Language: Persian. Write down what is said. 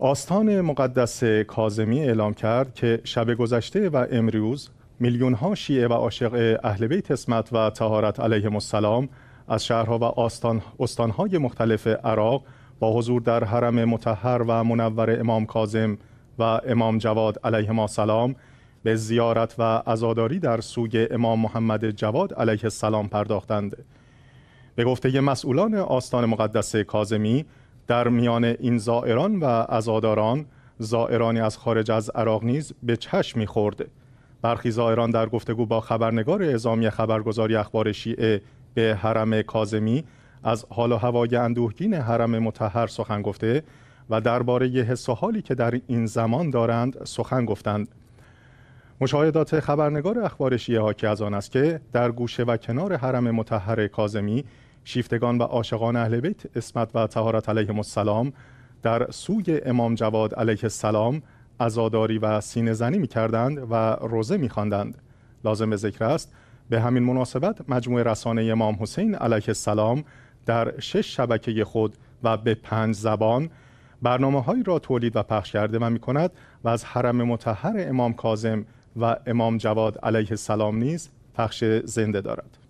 آستان مقدس کازمی اعلام کرد که شب گذشته و امروز میلیون ها شیعه و عاشق اهل بیت اسمت و تهارت علیه السلام از شهرها و آستان استانهای مختلف عراق با حضور در حرم متحر و منور امام کاظم و امام جواد علیهما سلام به زیارت و عزاداری در سوی امام محمد جواد علیه السلام پرداختند. به گفته مسئولان آستان مقدس کازمی در میان این زائران و عزاداران زائرانی از خارج از عراق نیز به چشم میخورد برخی زائران در گفتگو با خبرنگار اعزامی خبرگزاری اخبار شیعه به حرم کازمی از حال و هوای اندوهگین حرم متحر سخن گفته و درباره حس و حالی که در این زمان دارند سخن گفتند مشاهدات خبرنگار اخبار شیعه ها که از آن است که در گوشه و کنار حرم متحر کازمی شیفتگان و عاشقان اهل بیت اسمت و طهارت علیه السلام در سوی امام جواد علیه السلام عزاداری و سینه زنی می کردند و روزه می خواندند لازم ذکر است به همین مناسبت مجموعه رسانه امام حسین علیه السلام در شش شبکه خود و به پنج زبان برنامه هایی را تولید و پخش کرده و می کند و از حرم متحر امام کازم و امام جواد علیه السلام نیز پخش زنده دارد.